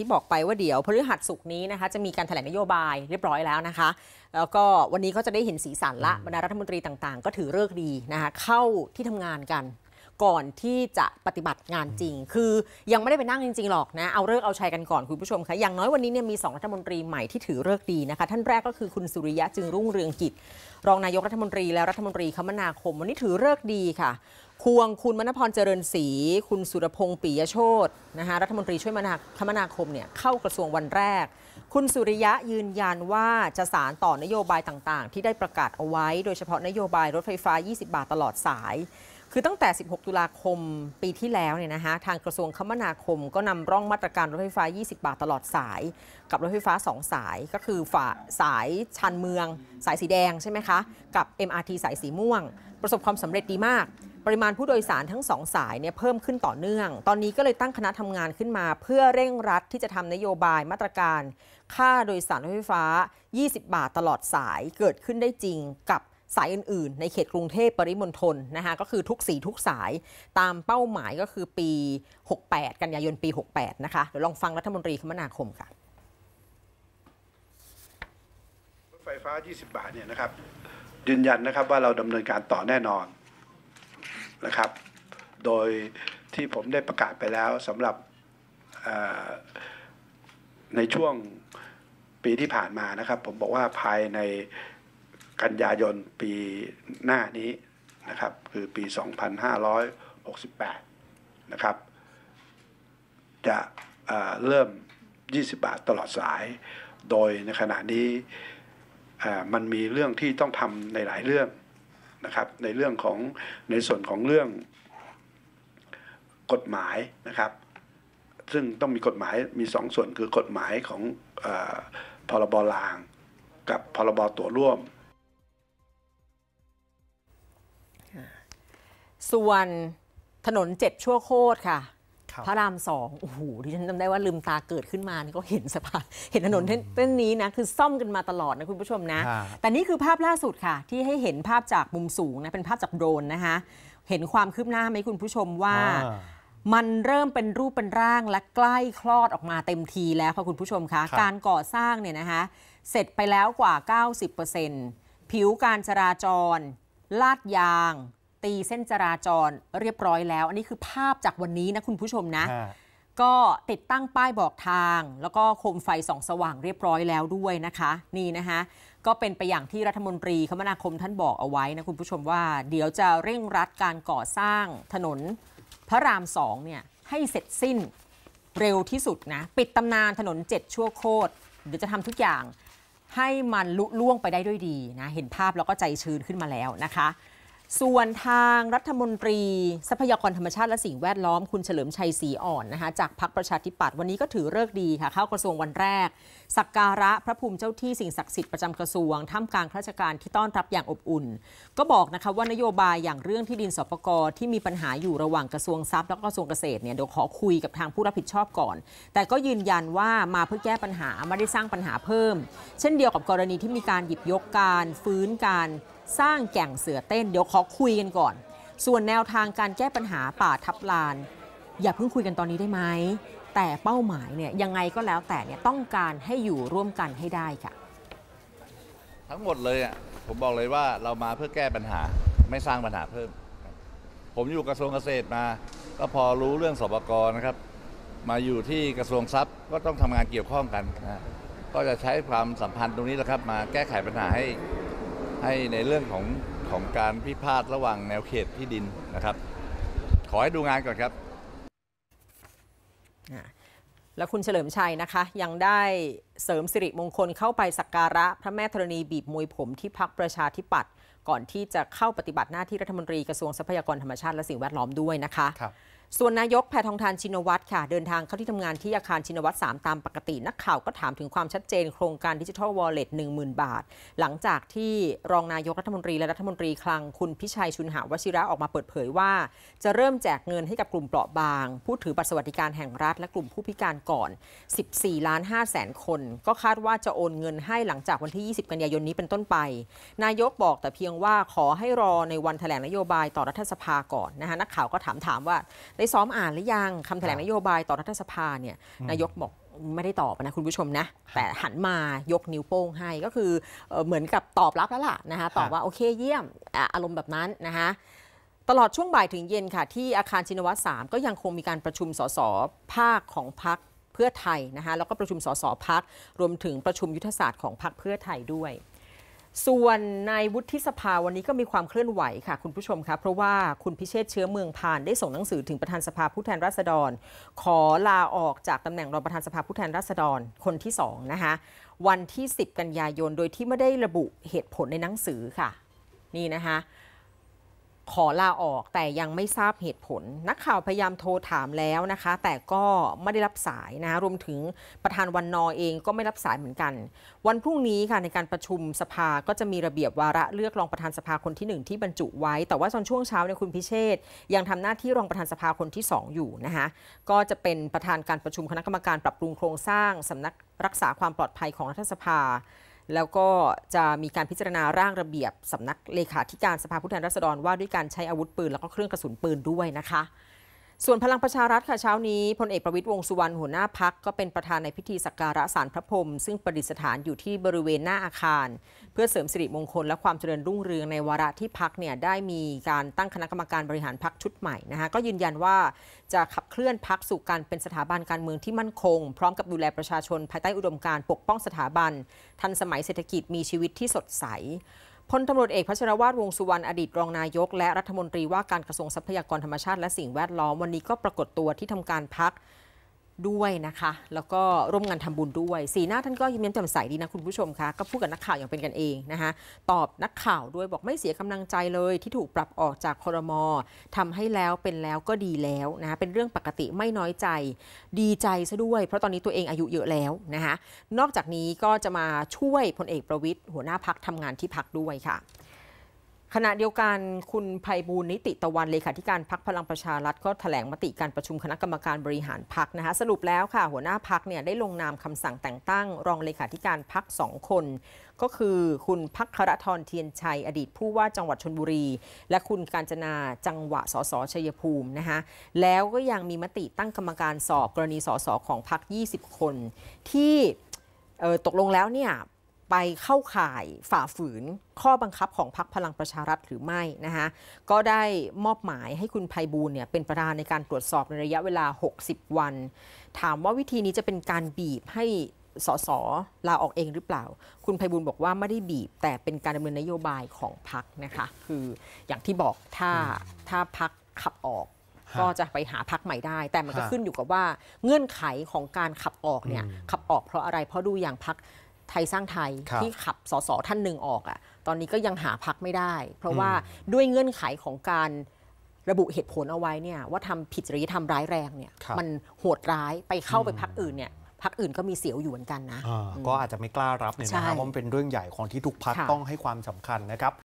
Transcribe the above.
ที่บอกไปว่าเดี๋ยวพฤหัสสุกนี้นะคะจะมีการแถลงนโยบายเรียบร้อยแล้วนะคะ แล้วก็วันนี้ก็จะได้เห็นสีสันละ บรรดารัฐมนตรีต่าง ๆ ก็ถือเลิกดีนะคะเข้าที่ทำงานกันก่อนที่จะปฏิบัติงานจริง คือยังไม่ได้ไปนั่งจริงๆหรอกนะ เอาเลิกเอาชัยกันก่อน คุณผู้ชมคะ อย่างน้อยวันนี้เนี่ยมี 2รัฐมนตรีใหม่ที่ถือเลิกดีนะคะ ท่านแรกก็คือคุณสุริยะจึงรุ่งเรืองกิจ รองนายกรัฐมนตรีและรัฐมนตรีคมนาคมวันนี้ถือเลิกดีค่ะ ควงคุณมณพรเจริญศรี คุณสุรพงษ์ปิยโชตนะคะรัฐมนตรีช่วยคมนาคมเนี่ยเข้ากระทรวงวันแรก คุณสุริยะยืนยันว่าจะสารต่อนโยบายต่างๆ ที่ได้ประกาศเอาไว้ โดยเฉพาะนโยบายรถไฟฟ้า 20 บาทตลอดสายคือตั้งแต่ 16 ตุลาคมปีที่แล้วเนี่ยนะคะทางกระทรวงคมนาคมก็นำร่องมาตรการรถไฟฟ้า 20 บาทตลอดสาย กับรถไฟฟ้า 2 สาย ก็คือฝ่าสายชันเมือง สายสีแดงใช่ไหมคะ กับ MRT สายสีม่วง ประสบความสำเร็จดีมาก ปริมาณผู้โดยสารทั้งสองสายเนี่ยเพิ่มขึ้นต่อเนื่อง ตอนนี้ก็เลยตั้งคณะทำงานขึ้นมา เพื่อเร่งรัดที่จะทำนโยบายมาตรการ ค่าโดยสารรถไฟฟ้า 20 บาทตลอดสายเกิดขึ้นได้จริงกับสายอื่นๆ ในเขตกรุงเทพปริมณฑลนะคะก็คือทุกสีทุกสายตามเป้าหมายก็คือปี 68 กันยายนปี 68นะคะเดี๋ยวลองฟังรัฐมนตรีคมนาคมค่ะรถไฟฟ้า 20 บาทเนี่ยนะครับยืนยันนะครับว่าเราดำเนินการต่อแน่นอนนะครับ โดยที่ผมได้ประกาศไปแล้วสำหรับในช่วงปีที่ผ่านมานะครับ ผมบอกว่าภายในกันยายนปีหน้านี้นะครับคือปี 2568 นะครับจะเริ่ม 20 บาทตลอดสาย โดยในขณะนี้มันมีเรื่องที่ต้องทำในหลายเรื่องนะครับในเรื่องของในส่วนของเรื่องกฎหมายนะครับซึ่งต้องมีกฎหมายมีสองส่วนคือกฎหมายของอพรบรางกับพรบตัวร่วมส่วนถนนเจ็ดชั่วโคตรค่ะพระรามสองโอ้โหที่ฉันจำได้ว่าลืมตาเกิดขึ้นมานี่ก็เห็นสะพานเห็นถนนเส้นนี้นะ คือซ่อมกันมาตลอดนะคุณผู้ชมนะ แต่นี่คือภาพล่าสุดค่ะ ที่ให้เห็นภาพจากมุมสูงนะ เป็นภาพจากโดรนนะคะ เห็นความคืบหน้าไหมคุณผู้ชมว่า มันเริ่มเป็นรูปเป็นร่างและใกล้คลอดออกมาเต็มทีแล้วค่ะคุณผู้ชมคะการก่อสร้างเนี่ยนะคะ เสร็จไปแล้วกว่า90%ผิวการจราจร ลาดยางตีเส้นจราจรเรียบร้อยแล้ว อันนี้คือภาพจากวันนี้นะคุณผู้ชมนะ ก็ติดตั้งป้ายบอกทาง แล้วก็โคมไฟส่อง สว่างเรียบร้อยแล้วด้วยนะคะนี่นะคะก็เป็นไปอย่างที่รัฐมนตรีคมนาคมท่านบอกเอาไว้นะคุณผู้ชมว่า เดี๋ยวจะเร่งรัดการก่อสร้างถนนพระรามสองเนี่ย ให้เสร็จสิ้น เร็วที่สุดนะปิดตำนานถนนเจ็ดชั่วโคตรเดี๋ยวจะทำทุกอย่างให้มันลุล่วงไปได้ด้วยดีนะเห็นภาพแล้วก็ใจชื้นขึ้นมาแล้วนะคะส่วนทางรัฐมนตรี ทรัพยากรธรรมชาติและสิ่งแวดล้อมคุณเฉลิมชัยศรีอ่อนนะคะจากพรรคประชาธิปัตย์วันนี้ก็ถือเลิกดีค่ะ เข้ากระทรวงวันแรก สักการะ พระภูมิเจ้าที่สิ่งศักดิ์สิทธิ์ประจำกระทรวงท่ามกลางข้าราชการที่ต้อนรับอย่างอบอุ่น ก็บอกนะคะว่านโยบายอย่างเรื่องที่ดินสปกรที่มีปัญหาอยู่ระหว่างกระทรวงทรัพย์แล้วก็กระทรวงเกษตรเนี่ยเดี๋ยวขอคุยกับทางผู้รับผิดชอบก่อน แต่ก็ยืนยันว่ามาเพื่อแก้ปัญหาไม่ได้สร้างปัญหาเพิ่ม เช่นเดียวกับกรณีที่มีการหยิบยกการ ฟื้นการสร้างแก่งเสือเต้นเดี๋ยวขอคุยกันก่อน ส่วนแนวทางการแก้ปัญหาป่าทับลานอย่าเพิ่งคุยกันตอนนี้ได้ไหม แต่เป้าหมายเนี่ยยังไงก็แล้วแต่เนี่ยต้องการให้อยู่ร่วมกันให้ได้ค่ะ ทั้งหมดเลยอ่ะผมบอกเลยว่าเรามาเพื่อแก้ปัญหาไม่สร้างปัญหาเพิ่ม ผมอยู่กระทรวงเกษตรมา ก็พอรู้เรื่องสบกรนะครับ มาอยู่ที่กระทรวงทรัพย์ก็ต้องทำงานเกี่ยวข้องกันนะก็จะใช้ความสัมพันธ์ตรงนี้แหละครับ มาแก้ไขปัญหาให้ให้ในเรื่องของของการพิพาท ระหว่างแนวเขตที่ดินนะครับ ขอให้ดูงานก่อนครับ แล้วคุณเฉลิมชัยนะคะ ยังได้เสริมสิริมงคลเข้าไปสักการะพระแม่ธรณีบีบมวยผมที่พักประชาธิปัตย์ก่อนที่จะเข้าปฏิบัติหน้าที่รัฐมนตรีกระทรวงทรัพยากรธรรมชาติ และสิ่งแวดล้อมด้วยนะคะ ครับส่วนนายกแพทองทานชินวัตรค่ะ เดินทางเข้าที่ทำงานที่อาคารชินวัตร3ตามปกตินักข่าวก็ถามถึงความชัดเจนโครงการดิจิทัลวอลเล็ตหนึ่งหมื่นบาท หลังจากที่รองนายกรัฐมนตรีและรัฐมนตรี คลังคุณพิชัยชุนหาวชิระออกมาเปิดเผยว่าจะเริ่มแจกเงินให้กับกลุ่มเปราะบาง ผู้ถือบัตรสวัสดิการแห่งรัฐ และกลุ่มผู้พิการก่อน 14ล้าน5แสนคน ก็คาดว่าจะโอนเงินให้หลังจากวันที่ 20 กันยายนนี้เป็นต้นไป นายกบอกแต่เพียงว่าขอให้รอในวันแถลงนโยบายต่อรัฐสภาก่อนนะคะนักข่าวก็ถามถามว่าได้ซ้อมอ่านหรือยังคำแถลงนโยบายต่อรัฐสภาเนี่ยนายกบอกไม่ได้ตอบนะคุณผู้ชมนะ แต่หันมายกนิ้วโป้งให้ก็คือเหมือนกับตอบรับแล้วล่ะนะคะตอบว่าโอเคเยี่ยมอารมณ์แบบนั้นนะคะตลอดช่วงบ่ายถึงเย็นค่ะ ที่อาคารชินวัตรมก็ยังคงมีการประชุมสสภาคของพักเพื่อไทยนะคะแล้วก็ประชุมสสพักรวมถึงประชุมยุทธศาสตร์ของพักเพื่อไทยด้วยส่วนนายวุฒิสภาวันนี้ก็มีความเคลื่อนไหวค่ะคุณผู้ชมครับเพราะว่าคุณพิเชษเชื้อเมืองพานได้ส่งหนังสือถึงประธานสภาผู้แทนราษฎร ขอลาออกจากตำแหน่งรองประธานสภาผู้แทนราษฎร คนที่2นะคะ วันที่ 10 กันยายนโดยที่ไม่ได้ระบุเหตุผลในหนังสือค่ะ นี่นะคะขอลาออกแต่ยังไม่ทราบเหตุผล นักข่าวพยายามโทรถามแล้วนะคะ แต่ก็ไม่ได้รับสายนะคะรวมถึงประธานวันนอเองก็ไม่รับสายเหมือนกัน วันพรุ่งนี้ค่ะในการประชุมสภาก็จะมีระเบียบวาระเลือก รองประธานสภาคนที่ 1 ที่บรรจุไว้ แต่ว่าตอนช่วงเช้าเนี่ยคุณพิเชษยังทำหน้าที่รองประธานสภาคนที่ 2 อยู่นะคะก็จะเป็นประธานการประชุมคณะกรรมการปรับปรุงโครงสร้าง สำนักรักษาความปลอดภัยของรัฐสภาแล้วก็จะมีการพิจารณาร่างระเบียบสำนักเลขาธิการสภาผู้แทนราษฎร ว่าด้วยการใช้อาวุธปืนแล้วก็เครื่องกระสุนปืนด้วยนะคะส่วนพลังประชารัฐค่ะเช้านี้พลเอกประวิตยวงสุวรรณหัวหน้าพักก็เป็นประธานในพิธีสักการะสารพระพรมซึ่งประดิษฐานอยู่ที่บริเวณหน้าอาคาร เพื่อเสริมสิริมงคลและความเจริญรุ่งเรืองในวาระที่พักเนี่ยได้มีการตั้งคณะกรรมการบริหารพักชุดใหม่นะคะก็ยืนยันว่าจะขับเคลื่อนพักสู่การเป็นสถาบันการเมืองที่มั่นคงพร้อมกับดูแลประชาชนภายใต้อุดมการปกป้องสถาบัน ทันสมัยเศรษฐกิจมีชีวิตที่สดใสพลตำรวจเอกพัชรวาทวงสุวรรณอดีตรองนายก และรัฐมนตรีว่าการกระทรวงทรัพยากรธรรมชาติและสิ่งแวดล้อมวันนี้ก็ปรากฏตัวที่ทำการพักด้วยนะคะ แล้วก็ร่วมงานทำบุญด้วย สีหน้าท่านก็ยิ้มแย้มแจ่มใสดีนะคุณผู้ชมคะ ก็พูดกับนักข่าวอย่างเป็นกันเองนะคะ ตอบนักข่าวด้วย บอกไม่เสียกำลังใจเลยที่ถูกปรับออกจากคอรมอทำให้แล้วเป็นแล้วก็ดีแล้วนะะเป็นเรื่องปกติไม่น้อยใจ ดีใจซะด้วย เพราะตอนนี้ตัวเองอายุเยอะแล้วนะคะ นอกจากนี้ก็จะมาช่วยพลเอกประวิทย์หัวหน้าพักทำงานที่พักด้วยค่ะขณะเดียวกันคุณภัยบูลนิติตะวันเลขาธิการพักพลังประชารัฐก็ถแถลงมติการประชุมคณะกรรมการบริหารพักนะคะสรุปแล้วค่ะ หัวหน้าพักเนี่ยได้ลงนามคำสั่งแต่งตั้งรองเลขาธิการพักสองคน ก็คือคุณพักครทรเทียนชัยอดีต ผู้ว่าจังหวัดชนบุรี และคุณการจนาจังหวะสสชัยภูมินะคะแล้วก็ยังมีมติตั้งกรรมการสอบกรณีสสของพัก20 คน ที่ตกลงแล้วเนี่ยไปเข้าข่ายฝ่าฝืนข้อบังคับของพักพลังประชารัฐหรือไม่นะคะก็ได้มอบหมายให้คุณภัยบูลเนี่ยเป็นประธานในการตรวจสอบในระยะเวลา 60 วัน ถามว่าวิธีนี้จะเป็นการบีบให้สสลาออกเองหรือเปล่า คุณภัยบูลบอกว่าไม่ได้บีบแต่เป็นการดำเนินนโยบายของพักนะคะคือ อย่างที่บอกถ้าถ้าพักขับออกก็จะไปหาพักใหม่ได้ แต่มันก็ขึ้นอยู่กับว่าเงื่อนไขของการขับออกเนี่ยขับออกเพราะอะไรเพราะดูอย่างพักไทย สร้างไทยที่ขับสสท่านหนึ่งออกอะ่ะตอนนี้ก็ยังหาพักไม่ได้ เพราะว่าด้วยเงื่อนไขของการระบุเหตุผลเอาไว้เนี่ย ว่าทำผิดจริยธรรมร้ายแรงเนี่ยมันโหดร้ายไปเข้าไปพักอื่นเนี่ยพักอื่นก็มีเสียวอยู่เหมือนกันนะก็อาจจะไม่กล้ารับเนี่ยนะครับามันเป็นเรื่องใหญ่ของที่ทุกพักต้องให้ความสำคัญนะครับ